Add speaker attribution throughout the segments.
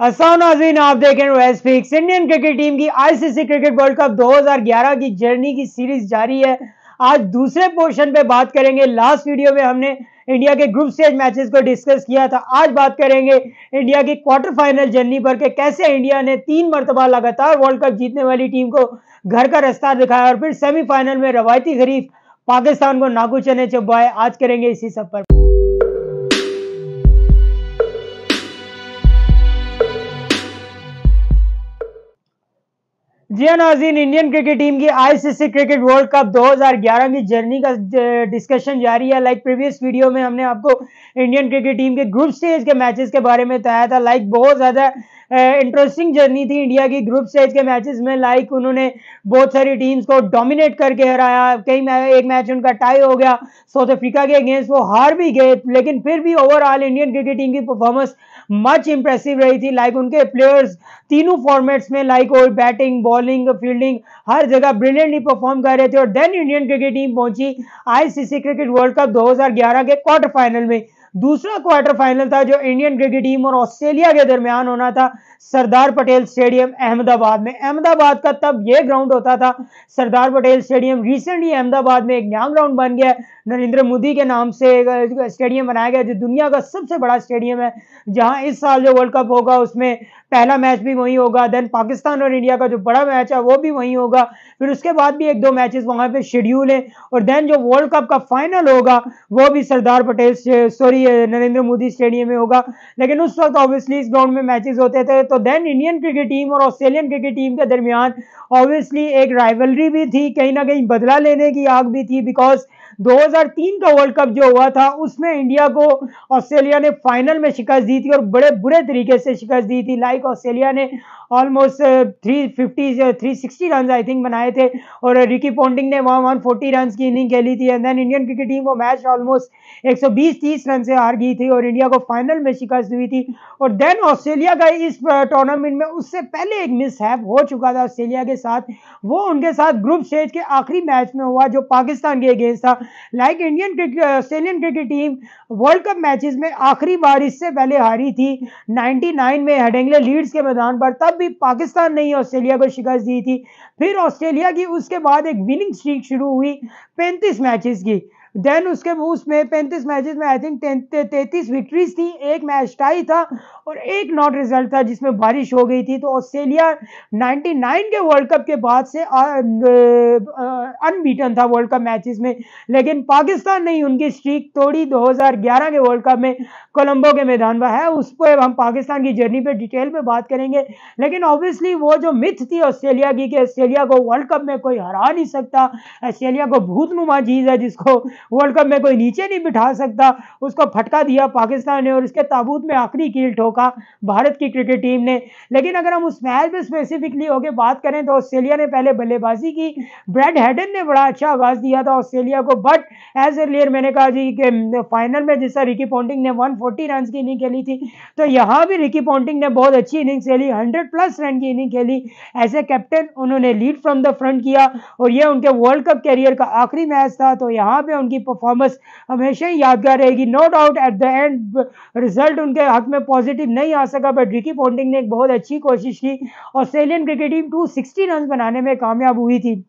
Speaker 1: नाजीन आप देख रहे वेस्ट इंडियन क्रिकेट टीम की आईसीसी क्रिकेट वर्ल्ड कप 2011 की जर्नी की सीरीज जारी है आज दूसरे पोर्शन पे बात करेंगे लास्ट वीडियो में हमने इंडिया के ग्रुप स्टेज मैचेस को डिस्कस किया था आज बात करेंगे इंडिया की क्वार्टर फाइनल जर्नी पर के कैसे इंडिया ने तीन मरतबा लगातार वर्ल्ड कप जीतने वाली टीम को घर का रास्ता दिखाया और फिर सेमीफाइनल में रवायती गरीब पाकिस्तान को नागू चने आज करेंगे इसी सब पर जी हाँ, नाजीन इंडियन क्रिकेट टीम की आईसीसी क्रिकेट वर्ल्ड कप 2011 की जर्नी का डिस्कशन जारी है लाइक प्रीवियस वीडियो में हमने आपको इंडियन क्रिकेट टीम के ग्रुप स्टेज के मैचेस के बारे में बताया था लाइक बहुत ज़्यादा इंटरेस्टिंग जर्नी थी इंडिया की ग्रुप स्टेज के मैचेस में लाइक उन्होंने बहुत सारी टीम्स को डोमिनेट करके हराया कई एक मैच उनका टाई हो गया साउथ अफ्रीका के अगेंस्ट वो हार भी गए लेकिन फिर भी ओवरऑल इंडियन क्रिकेट टीम की परफॉर्मेंस मच इंप्रेसिव रही थी लाइक उनके प्लेयर्स तीनों फॉर्मेट्स में लाइक और बैटिंग बॉलिंग फील्डिंग हर जगह ब्रिलियंटली परफॉर्म कर रहे थे और देन इंडियन क्रिकेट टीम पहुंची आईसीसी क्रिकेट वर्ल्ड कप 2011 के क्वार्टर फाइनल में दूसरा क्वार्टर फाइनल था जो इंडियन क्रिकेट टीम और ऑस्ट्रेलिया के दरमियान होना था सरदार पटेल स्टेडियम अहमदाबाद में अहमदाबाद का तब यह ग्राउंड होता था सरदार पटेल स्टेडियम रिसेंटली अहमदाबाद में एक नया ग्राउंड बन गया नरेंद्र मोदी के नाम से स्टेडियम बनाया गया जो दुनिया का सबसे बड़ा स्टेडियम है जहां इस साल जो वर्ल्ड कप होगा उसमें पहला मैच भी वहीं होगा देन पाकिस्तान और इंडिया का जो बड़ा मैच है वो भी वहीं होगा फिर उसके बाद भी एक दो मैचेस वहां पे शेड्यूल है और देन जो वर्ल्ड कप का फाइनल होगा वो भी सरदार पटेल सॉरी नरेंद्र मोदी स्टेडियम में होगा लेकिन उस वक्त ऑब्वियसली इस ग्राउंड में मैचेस होते थे तो देन इंडियन क्रिकेट टीम और ऑस्ट्रेलियन क्रिकेट टीम के दरमियान ऑब्वियसली एक राइवलरी भी थी कहीं ना कहीं बदला लेने की आग भी थी बिकॉज 2003 का वर्ल्ड कप जो हुआ था उसमें इंडिया को ऑस्ट्रेलिया ने फाइनल में शिकस्त दी थी और बड़े बुरे तरीके से शिकस्त दी थी लाइक ऑस्ट्रेलिया ने almost three fifty three sixty run I think बनाए थे और रिकी पोन्टिंग ने वहाँ वन फोर्टी रन की इनिंग खेली थी and then Indian cricket team वो मैच ऑलमोस्ट एक सौ बीस तीस रन से हार गई थी और इंडिया को फाइनल में शिकस्त हुई थी और देन ऑस्ट्रेलिया का इस टूर्नामेंट uh, में उससे पहले एक मिसहैप हो चुका था ऑस्ट्रेलिया के साथ वो उनके साथ ग्रुप स्टेज के आखिरी मैच में हुआ जो पाकिस्तान के अगेंस्ट था like Indian cricket Australian cricket team world cup matches में आखिरी बार इससे पहले हारी थी 99 में हेडेंगले लीड्स के मैदान पर तब भी पाकिस्तान ने ही ऑस्ट्रेलिया को शिकस्त दी थी फिर ऑस्ट्रेलिया की उसके बाद एक विनिंग स्ट्रीक शुरू हुई पैंतीस मैचेस की देन उसके उसमें पैंतीस मैचेस में आई थिंक तैतीस विक्ट्रीज थी एक मैच टाई था और एक नॉट रिजल्ट था जिसमें बारिश हो गई थी तो ऑस्ट्रेलिया 99 के वर्ल्ड कप के बाद से अनबीटन था वर्ल्ड कप मैचेस में लेकिन पाकिस्तान ने उनकी स्ट्रीक तोड़ी 2011 के वर्ल्ड कप में कोलंबो के मैदान पर है उस पर हम पाकिस्तान की जर्नी पर डिटेल में बात करेंगे लेकिन ऑब्वियसली वो जो मिथ थी ऑस्ट्रेलिया की कि ऑस्ट्रेलिया को वर्ल्ड कप में कोई हरा नहीं सकता ऑस्ट्रेलिया को नुमा चीज़ है जिसको वर्ल्ड कप में कोई नीचे नहीं बिठा सकता उसको फटका दिया पाकिस्तान ने और इसके ताबूत में आखिरी कील ठोका भारत की क्रिकेट टीम ने लेकिन अगर हम उस मैच में स्पेसिफिकली होकर बात करें तो ऑस्ट्रेलिया ने पहले बल्लेबाजी की ब्रेड हेडन ने बड़ा अच्छा आगाज़ दिया था ऑस्ट्रेलिया को बट एज एयर मैंने कहा जी कि फाइनल में जिस रिकी पॉन्टिंग ने वन फोर्टी रन की इनिंग खेली थी तो यहाँ भी रिकी पॉन्टिंग ने बहुत अच्छी इनिंग खेली हंड्रेड प्लस रन की इनिंग खेली एज ए कैप्टन उन्होंने लीड फ्रॉम द फ्रंट किया और यह उनके वर्ल्ड कप कैरियर का आखिरी मैच था तो यहाँ पर उनकी उनकी परफॉर्मेंस हमेशा ही यादगार रहेगी no doubt at the end result उनके हक में पॉजिटिव नहीं आ सका बट रिकी पोन्टिंग ने एक बहुत अच्छी कोशिश की Australian cricket team two sixty run बनाने में कामयाब हुई थी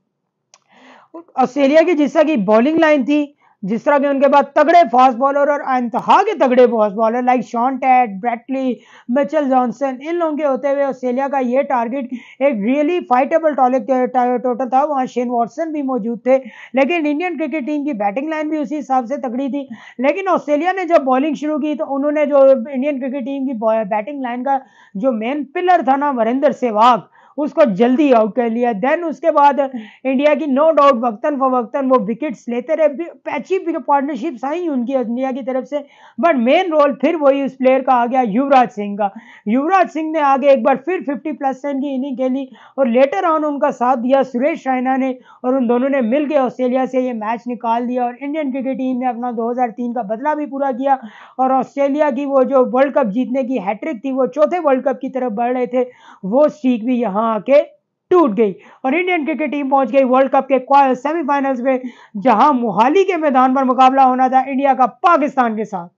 Speaker 1: ऑस्ट्रेलिया की जिसका की बॉलिंग लाइन थी जिस तरह के उनके पास तगड़े फास्ट बॉलर और इंतहा के तगड़े fast bowler like Shaun Tait Brett Lee Mitchell Johnson इन लोगों के होते हुए ऑस्ट्रेलिया का ये टारगेट एक रियली फाइटेबल टोटल था वहाँ शेन वॉटसन भी मौजूद थे लेकिन इंडियन क्रिकेट टीम की बैटिंग लाइन भी उसी हिसाब से तगड़ी थी लेकिन ऑस्ट्रेलिया ने जब बॉलिंग शुरू की तो उन्होंने जो इंडियन क्रिकेट टीम की बैटिंग लाइन का जो मेन पिलर था ना वरिंदर सहवाग उसको जल्दी आउट कर लिया देन उसके बाद इंडिया की नो डाउट वक्तन फवक्तन वो विकेट्स लेते रहे अच्छी पार्टनरशिप्स आई उनकी इंडिया की तरफ से बट मेन रोल फिर वही उस प्लेयर का आ गया युवराज सिंह का युवराज सिंह ने आगे एक बार फिर फिफ्टी प्लस रन की इनिंग खेली और लेटर ऑन उनका साथ दिया सुरेश रायना ने और उन दोनों ने मिल के ऑस्ट्रेलिया से ये मैच निकाल दिया और इंडियन क्रिकेट टीम ने अपना 2003 का बदला भी पूरा किया और ऑस्ट्रेलिया की वो जो वर्ल्ड कप जीतने की हैट्रिक थी वो चौथे वर्ल्ड कप की तरफ बढ़ रहे थे वो सीख भी यहाँ वहां आके टूट गई और इंडियन क्रिकेट टीम पहुंच गई वर्ल्ड कप के सेमीफाइनल्स में जहां मोहाली के मैदान पर मुकाबला होना था इंडिया का पाकिस्तान के साथ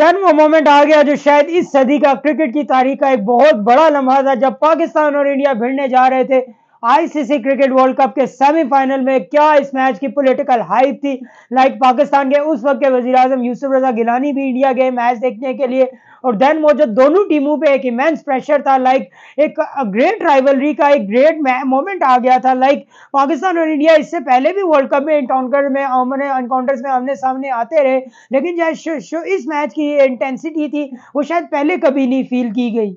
Speaker 1: देन वो मोमेंट आ गया जो शायद इस सदी का क्रिकेट की तारीख का एक बहुत बड़ा लम्हा था जब पाकिस्तान और इंडिया भिड़ने जा रहे थे आईसीसी क्रिकेट वर्ल्ड कप के सेमीफाइनल में क्या इस मैच की पॉलिटिकल हाइप थी लाइक पाकिस्तान के उस वक्त के वजी अजम यूसुफ रजा गिलानी भी इंडिया गए मैच देखने के लिए और देन मौजूद दोनों टीमों पे एक इमेंस प्रेशर था लाइक एक ग्रेट राइवलरी का एक ग्रेट मोमेंट आ गया था लाइक पाकिस्तान और इंडिया इससे पहले भी वर्ल्ड कप में इनकाउंटर में हमने इनकाउंटर्स में आमने सामने आते रहे लेकिन जो इस मैच की इंटेंसिटी थी वो शायद पहले कभी नहीं फील की गई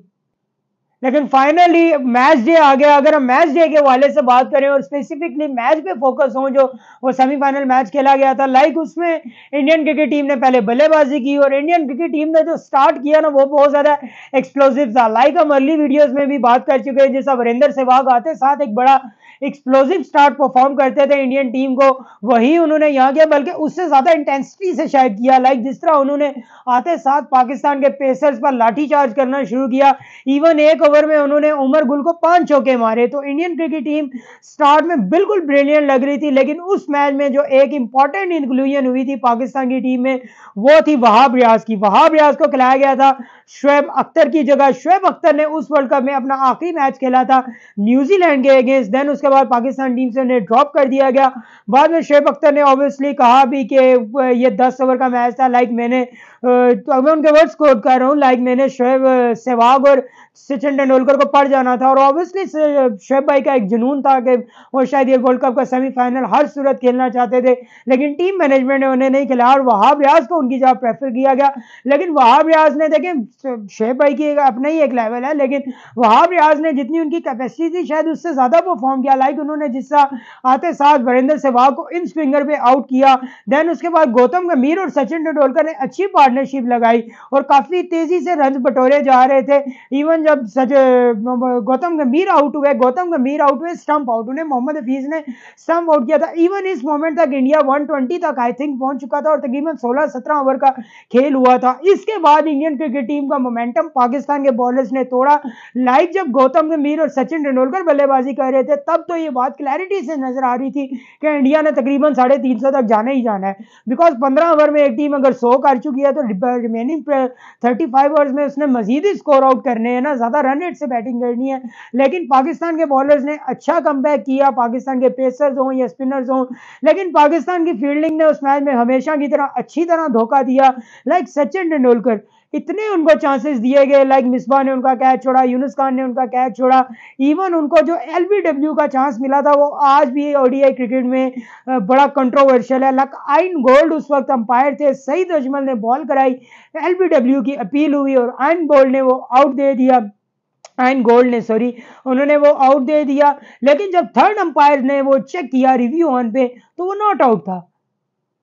Speaker 1: लेकिन फाइनली मैच डे आ गया अगर हम मैच डे के वाले से बात करें और स्पेसिफिकली मैच पे फोकस हों जो वो सेमीफाइनल मैच खेला गया था लाइक उसमें इंडियन क्रिकेट टीम ने पहले बल्लेबाजी की और इंडियन क्रिकेट टीम ने जो स्टार्ट किया ना वो बहुत ज़्यादा एक्सप्लोसिव था लाइक हम अर्ली वीडियोज़ में भी बात कर चुके हैं जैसा वरेंद्र सहवाग आते साथ एक बड़ा एक्सप्लोजिव स्टार्ट परफॉर्म करते थे इंडियन टीम को वही उन्होंने यहाँ किया बल्कि उससे ज़्यादा इंटेंसिटी से शायद किया लाइक जिस तरह उन्होंने आते साथ पाकिस्तान के पेसर्स पर लाठी चार्ज करना शुरू किया इवन एक ओवर में उन्होंने उमर गुल को पाँच चौके मारे तो इंडियन क्रिकेट टीम स्टार्ट में बिल्कुल ब्रिलियंट लग रही थी लेकिन उस मैच में जो एक इंपॉर्टेंट इंक्लूजन हुई थी पाकिस्तान की टीम में वो थी वहाब रियाज की वहाब रियाज को खिलाया गया था शुएब अख्तर की जगह शुएब अख्तर ने उस वर्ल्ड कप में अपना आखिरी मैच खेला था न्यूजीलैंड के अगेंस्ट देन उसके बाद पाकिस्तान टीम से उन्हें ड्रॉप कर दिया गया बाद में शुएब अख्तर ने ऑब्वियसली कहा भी कि ये दस ओवर का मैच था लाइक मैंने तो अब मैं उनके वर्ड्स कोट कर रहा हूँ लाइक मैंने शोएब सहवाग और सचिन तेंदुलकर को पढ़ जाना था और ऑब्वियसली शोएब भाई का एक जुनून था कि वो शायद ये वर्ल्ड कप का सेमीफाइनल हर सूरत खेलना चाहते थे लेकिन टीम मैनेजमेंट ने उन्हें नहीं खिलाया और वहाब रियाज को उनकी जगह प्रेफर किया गया लेकिन वहाब रियाज ने देखें शोएब भाई की अपना ही एक लेवल है लेकिन वहाब रियाज ने जितनी उनकी कैपेसिटी थी शायद उससे ज़्यादा परफॉर्म किया लाइक उन्होंने जिस आते साथ वरिंदर सहवाग को इन स्विंगर पर आउट किया देन उसके बाद गौतम गंभीर और सचिन तेंदुलकर ने अच्छी पार्टी पार्टनरशिप लगाई और काफ़ी तेज़ी से रन बटोरे जा रहे थे इवन जब सच गौतम गंभीर आउट हुए गौतम गंभीर आउट हुए स्टंप आउट उन्हें मोहम्मद हफीज़ ने स्टंप आउट किया था इवन इस मोमेंट तक इंडिया वन तक आई थिंक पहुंच चुका था और तकरीबन सोलह सत्रह ओवर का खेल हुआ था इसके बाद इंडियन क्रिकेट टीम का मोमेंटम पाकिस्तान के बॉलर्स ने तोड़ा लाइक जब गौतम गंभीर और सचिन तेंदुलकर बल्लेबाजी कर रहे थे तब तो ये बात क्लैरिटी से नजर आ रही थी कि इंडिया ने तकरीबन साढ़े तीन सौ तक जाना ही जाना है बिकॉज पंद्रह ओवर में एक टीम अगर सौ कर चुकी है तो रिमेनिंग थर्टी फाइव ओवर्स में उसने मजीद ही स्कोर आउट करने हैं ना ज़्यादा रन रेट से बैटिंग करनी है लेकिन पाकिस्तान के बॉलर्स ने अच्छा कम किया पाकिस्तान के पेसर्स हों या स्पिनर्स हों लेकिन पाकिस्तान की फील्डिंग ने उस मैच में हमेशा की तरह अच्छी तरह धोखा दिया लाइक सचिन तेंदुलकर इतने उनको चांसेस दिए गए लाइक मिसबा ने उनका कैच छोड़ा यूनुस खान ने उनका कैच छोड़ा इवन उनको जो एल का चांस मिला था वो आज भी ओडीआई क्रिकेट में बड़ा कंट्रोवर्शियल है लक आइन गोल्ड उस वक्त अंपायर थे सईद अजमल ने बॉल कराई एल की अपील हुई और आइन गोल्ड ने वो आउट दे दिया एंड गोल्ड ने सॉरी उन्होंने वो आउट दे दिया लेकिन जब थर्ड अंपायर ने वो चेक किया रिव्यू ऑन पे तो वो नॉट आउट था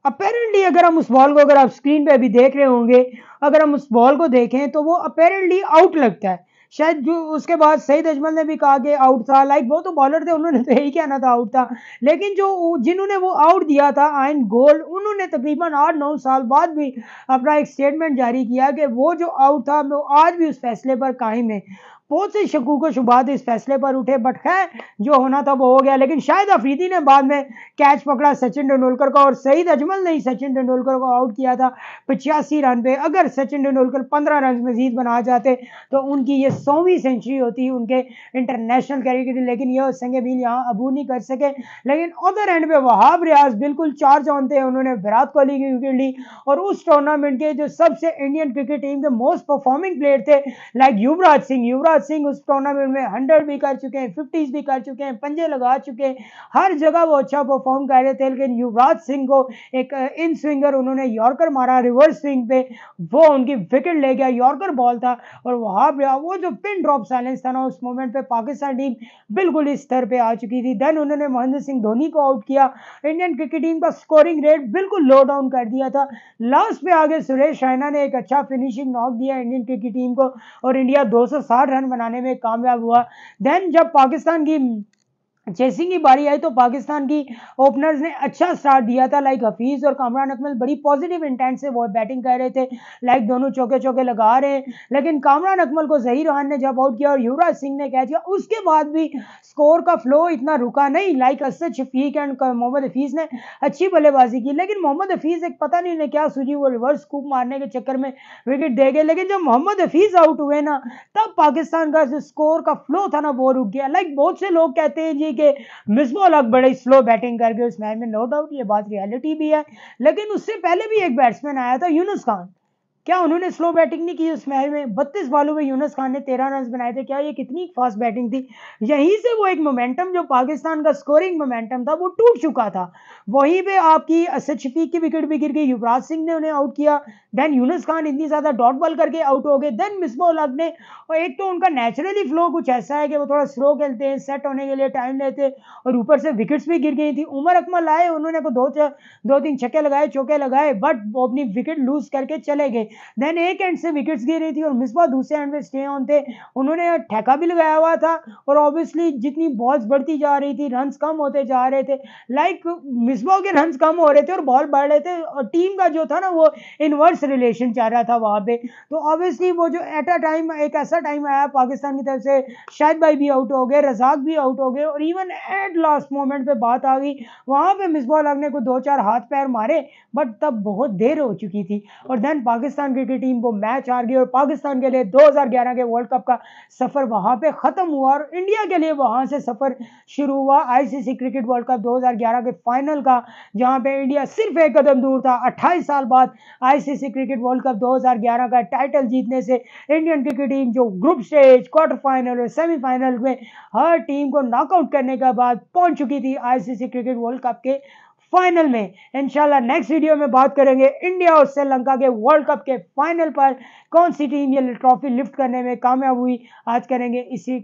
Speaker 1: अपेरेंटली अगर हम उस बॉल को अगर आप स्क्रीन पे अभी देख रहे होंगे अगर हम उस बॉल को देखें तो वो अपेरेंटली आउट लगता है शायद जो उसके बाद सईद अजमल ने भी कहा कि आउट था लाइक वो तो बॉलर थे उन्होंने तो यही कहना था आउट था लेकिन जो जिन्होंने वो आउट दिया था आइन गोल उन्होंने तकरीबन आठ नौ साल बाद भी अपना एक स्टेटमेंट जारी किया कि वो जो आउट था वो आज भी उस फैसले पर कायम है बहुत से शकूक शुबात इस फैसले पर उठे बट खैर जो होना था वो हो गया लेकिन शायद अफरीदी ने बाद में कैच पकड़ा सचिन तेंदुलकर का और सईद अजमल ने ही सचिन तेंदुलकर को आउट किया था पचासी रन पे अगर सचिन तेंदुलकर पंद्रह रन मजीद बना जाते तो उनकी ये सौवीं सेंचुरी होती उनके इंटरनेशनल कैरियर की लेकिन यह संगे भी यहाँ अबू नहीं कर सके लेकिन अदर एंड पे वहाब रियाज बिल्कुल चार जानते हैं उन्होंने विराट कोहली की विकेट ली और उस टूर्नामेंट के जो सबसे इंडियन क्रिकेट टीम के मोस्ट परफॉर्मिंग प्लेयर थे लाइक युवराज सिंह युवराज सिंह उस टूर्नामेंट में हंड्रेड भी कर चुके हैं फिफ्टीज भी कर चुके हैं पंजे लगा चुके हैं हर जगह वो अच्छा परफॉर्म कर रहे थे लेकिन युवराज सिंह को एक इन uh, स्विंगर उन्होंने यॉर्कर मारा रिवर्स स्विंग पे वो उनकी विकेट ले गया यॉर्कर बॉल था और वहाब पे वो जो पिन ड्रॉप साइलेंस था ना उस मोमेंट पे पाकिस्तान टीम बिल्कुल इस स्तर पे आ चुकी थी देन उन्होंने महेंद्र सिंह धोनी को आउट किया इंडियन क्रिकेट टीम का स्कोरिंग रेट बिल्कुल लो डाउन कर दिया था लास्ट पे आगे सुरेश रैना ने एक अच्छा फिनिशिंग नॉक दिया इंडियन क्रिकेट टीम को और इंडिया दो रन बनाने में कामयाब हुआ देन जब पाकिस्तान की चेसिंग की बारी आई तो पाकिस्तान की ओपनर्स ने अच्छा स्टार्ट दिया था लाइक हफीज़ और कामरान अकमल बड़ी पॉजिटिव इंटेंट से वो बैटिंग कर रहे थे लाइक दोनों चौके चौके लगा रहे हैं लेकिन कामरान अकमल को जही खान ने जब आउट किया और युवराज सिंह ने कैच किया उसके बाद भी स्कोर का फ्लो इतना रुका नहीं लाइक असद शफीक एंड मोहम्मद हफीज़ ने अच्छी बल्लेबाजी की लेकिन मोहम्मद हफीज़ एक पता नहीं उन्हें क्या सूझी वो रिवर्स कूप मारने के चक्कर में विकेट दे गए लेकिन जब मोहम्मद हफीज़ आउट हुए ना तब पाकिस्तान का जो स्कोर का फ्लो था ना वो रुक गया लाइक बहुत से लोग कहते हैं जी के मिसबॉल अब बड़े स्लो बैटिंग करके उस मैच में नो डाउट ये बात रियलिटी भी है लेकिन उससे पहले भी एक बैट्समैन आया था यूनुस खान क्या उन्होंने स्लो बैटिंग नहीं की उस मैच में बत्तीस बॉलों में यूनस खान ने तेरह रन बनाए थे क्या ये कितनी फास्ट बैटिंग थी यहीं से वो एक मोमेंटम जो पाकिस्तान का स्कोरिंग मोमेंटम था वो टूट चुका था वहीं पे आपकी असद शफीक की विकेट भी गिर गई युवराज सिंह ने उन्हें आउट किया देन यूनस खान इतनी ज़्यादा डॉट बॉल करके आउट हो गए देन मिसबॉल हक ने और एक तो उनका नेचुरली फ्लो कुछ ऐसा है कि वो थोड़ा स्लो खेलते हैं सेट होने के लिए टाइम लेते और ऊपर से विकेट्स भी गिर गई थी उमर अकमल आए उन्होंने दो दो तीन छक्के लगाए चौके लगाए बट वो अपनी विकेट लूज करके चले गए देन एक एंड से विकेट्स गिर रही थी और मिसबा दूसरे एंड पे स्टे ऑन थे उन्होंने ठेका भी लगाया हुआ था और ऑब्वियसली जितनी बॉल्स बढ़ती जा रही थी रन्स कम होते जा रहे थे लाइक मिसबा के रन्स कम हो रहे थे और बॉल बढ़ रहे थे और टीम का जो था ना वो इनवर्स रिलेशन चल रहा था वहाँ पे तो ऑब्वियसली वो जो एट अ टाइम एक ऐसा टाइम आया पाकिस्तान की तरफ से शाहिद भाई भी आउट हो गए रजाक भी आउट हो गए और इवन एट लास्ट मोमेंट पर बात आ गई वहाँ पर मिसबा लगने को दो चार हाथ पैर मारे बट तब बहुत देर हो चुकी थी और then Pakistan Pakistan cricket team को मैच हार गई और पाकिस्तान के लिए 2011 के वर्ल्ड कप का सफ़र वहां पे ख़त्म हुआ और इंडिया के लिए वहां से सफ़र शुरू हुआ आईसीसी क्रिकेट वर्ल्ड कप 2011 के फाइनल का जहां पे इंडिया सिर्फ एक कदम दूर था 28 साल बाद आईसीसी क्रिकेट वर्ल्ड कप 2011 का टाइटल जीतने से इंडियन क्रिकेट टीम जो ग्रुप स्टेज क्वार्टर फाइनल और सेमीफाइनल में हर टीम को नॉकआउट करने के बाद पहुंच चुकी थी आईसीसी क्रिकेट वर्ल्ड कप के फाइनल में इंशाल्लाह नेक्स्ट वीडियो में बात करेंगे इंडिया और श्रीलंका के वर्ल्ड कप के फाइनल पर कौन सी टीम ये ट्रॉफी लिफ्ट करने में कामयाब हुई आज करेंगे इसी